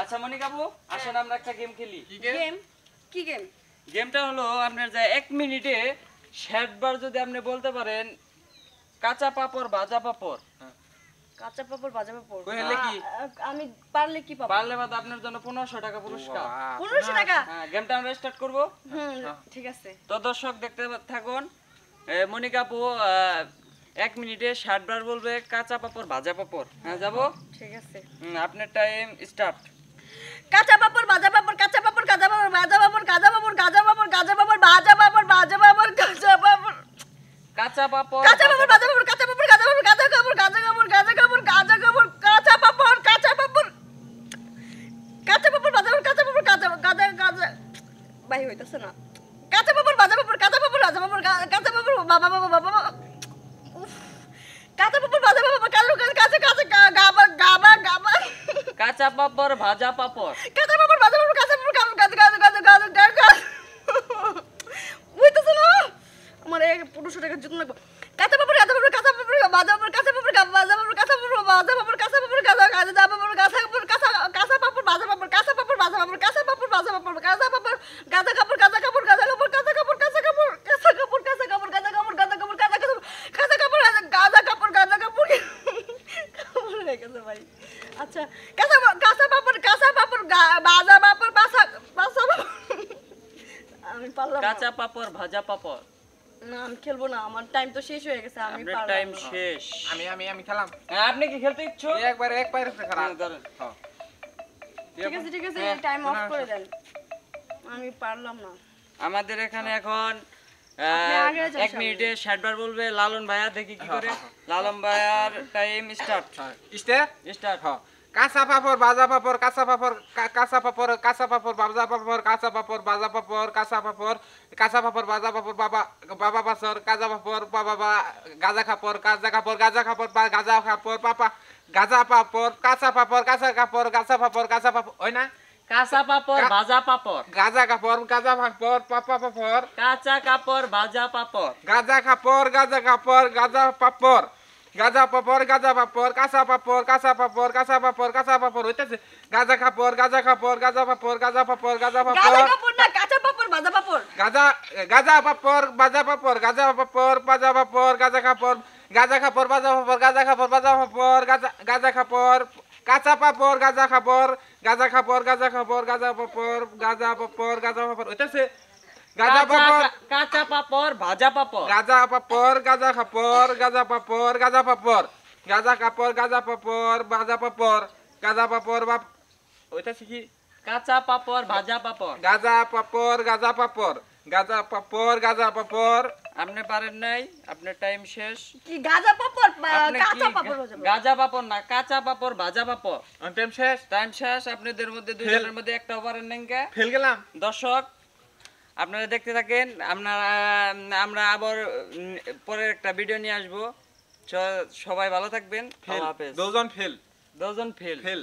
আচ্ছা মনিক আপু আসুন হ্যাঁ। আমরা একটা গেম খেলি গেম কি গেম গেমটা হলো আপনার যে এক মিনিটে ষাটবার যদি আপনি বলতে পারেন কাঁচা পাপড় ভাজা পাপড় হ্যাঁ। কাঁচা পাপড় ভাজা পাপড় কি আমি পারলে কি পাবো পারলে বাদ আপনার জন্য 1500 টাকা পুরস্কার 1500 টাকা হ্যাঁ গেমটা আমরা স্টার্ট করব হুম আচ্ছা। ঠিক আছে তো দর্শক দেখতে থাকুন মনিক আপু এক মিনিটে ষাট বার বলবে কাঁচা পাপড় ভাজা পাপড় হ্যাঁ যাবো ঠিক আছে আপনার টাইম স্টার্ট কাঁচা পাপড় ভাজা পাপড় কাঁচা পাপড় কাঁচা পাপড় ভাজা পাপড় কাঁচা পাপড় কাঁচা পাপড় কাঁচা পাপড় ভাজা পাপড় ভাজা পাপড় কাঁচা পাপড় কাঁচা পাপড় কাঁচা পাপড় ভাজা পাপড় কাঁচা পাপড় কাঁচা পাপড় কাঁচা কাপড় কাঁচা কাপড় কাঁচা কাপড় কাঁচা কাপড় কাঁচা পাপড় কাঁচা পাপড় কাঁচা পাপড় ভাজা পাপড় কাঁচা পাপড় কাঁচা কাঁচা কাঁচা বাই হইতাছে না কাঁচা পাপড় ভাজা পাপড় কাঁচা পাপড় ভাজা পাপড় কাঁচা পাপড় বাবা বাবা বাবা কাঁচা পাপড় ভাজা পাপড় কাঁচা পাপড় ভাজা পাপড় কাঁচা পাপড় ভাজা পাপড় কাঁচা পাপড় কাঁচা কাঁচা কাঁচা কাঁচা কাঁচা কাঁচা কাঁচা বুঝতেছ না আমার এক পনেরোশো টাকার জন্য লাগবে কাঁচা পাপড় কাঁচা পাপড় কাঁচা পাপড় ভাজা পাপড় কাঁচা পাপড় ভাজা পাপড় কাঁচা পাপড় ভাজা পাপড় কাঁচা পাপড় কাঁচা কাঁচা পাপড় কাঁচা পাপড় কাঁচা কাঁচা পাপড় ভাজা পাপড় কাঁচা পাপড় ভাজা পাপড় কাঁচা পাপড় ভাজা পাপড় কাঁচা পাপড় কাঁচা পাপড় ভাজা পাপড় না আমি খেলবো না আমার টাইম তো শেষ হয়ে গেছে আমি পারলাম টাইম শেষ আমি আমি আমি খেলাম হ্যাঁ আপনি কি খেলতে ইচ্ছুক একবার এক পায়ের সাথে খেলা ধরেন হ্যাঁ। ঠিক আছে ঠিক আছে টাইম হ্যাঁ, অফ হ্যাঁ, করে দেন আমি পারলাম না আমাদের এখানে এখন এক মিনিটে ষাট বার বলবে লালন ভাইয়া দেখি কি করে লালন ভাইয়ার টাইম স্টার্ট স্টার্ট স্টার্ট হ্যাঁ কাঁচা পাপড় বাজা পাপড় কাঁচা পাপড় কাঁচা পাপড় কাঁচা পাপড় বাজা পাপড় কাঁচা পাপড় বাজা পাপড় কাঁচা পাপড় কাঁচা পাপড় বাজা পাপড় বাবা বাবা পাসর কাঁচা পাপড় বাবা গাজা খাপড় কাঁচা খাপড় গাজা খাপড় গাজা খাপড় পাপা গাজা পাপড় কাঁচা পাপড় কাঁচা কাপড় কাঁচা পাপড় কাঁচা পাপড় ওই না কাঁচা পাপড় ভাজা পাপড় গাজা কাপড় গাজা পাপড় পাপা পাপড় কাঁচা কাপড় ভাজা পাপড় গাজা কাপড় গাজা কাপড় গাজা পাপড় গাজা পাপড় গাজা পাপড় কাঁচা পাপড় কাঁচা পাপড় কাঁচা পাপড় কাঁচা পাপড় হইতেছে গাজা খাপড় গাজা খাপড় গাজা পাপড় গাজা পাপড় গাজা পাপড় গাজা পাপড় বাজা পাপড় গাজা গাজা পাপড় বাজা পাপড় গাজা পাপড় বাজা পাপড় গাজা খাপড় গাজা খাপড় বাজা পাপড় গাজা খাপড় বাজা পাপড় গাজা গাজা খাপড় কাঁচা পাপড় গাজা খাপড় গাজা খাপড় গাজা খাপড় গাজা পাপড় গাজা পাপড় গাজা পাপড় হইতেছে গাজা পাপড় গাজা গাজা গাজা গাজা কাপড় গাজা ভাজা গাজা ওইটা শিখি কাঁচা ভাজা গাজা গাজা গাজা গাজা আপনি পারেন নাই আপনার টাইম শেষ কি গাজা পাপড় কাঁচা পাপড় গাজা না কাঁচা পাপড় ভাজা পাপড় টাইম শেষ টাইম শেষ আপনাদের মধ্যে দুইজনের মধ্যে একটা পারেন ফেল গেলাম দর্শক আপনারা দেখতে থাকেন আপনারা আমরা আবার পরের একটা ভিডিও নিয়ে আসবো সবাই ভালো থাকবেন আল্লাহ ফেল দশজন ফেল ফেল